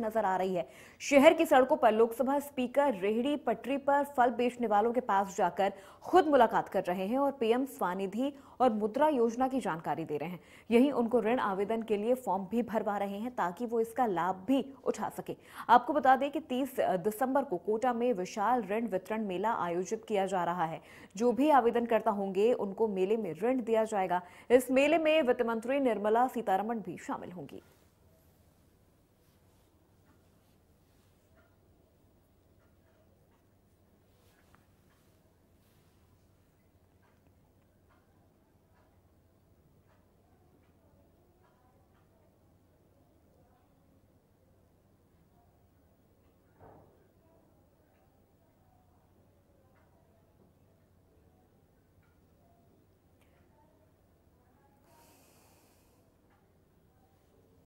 नजर आ रही है शहर की सड़कों पर लोकसभा स्पीकर रेहड़ी पटरी पर फल बेचने वालों के पास जाकर खुद मुलाकात कर रहे हैं और पीएम स्वानिधि और मुद्रा योजना की जानकारी दे रहे हैं यहीं उनको ऋण आवेदन के लिए फॉर्म भी भरवा रहे हैं ताकि वो इसका लाभ भी उठा सके आपको बता दें कि 30 दिसंबर को कोटा में विशाल ऋण वितरण मेला आयोजित किया जा रहा है जो भी आवेदनकर्ता होंगे उनको मेले में ऋण दिया जाएगा इस मेले में वित्त मंत्री निर्मला सीतारमण भी शामिल होंगी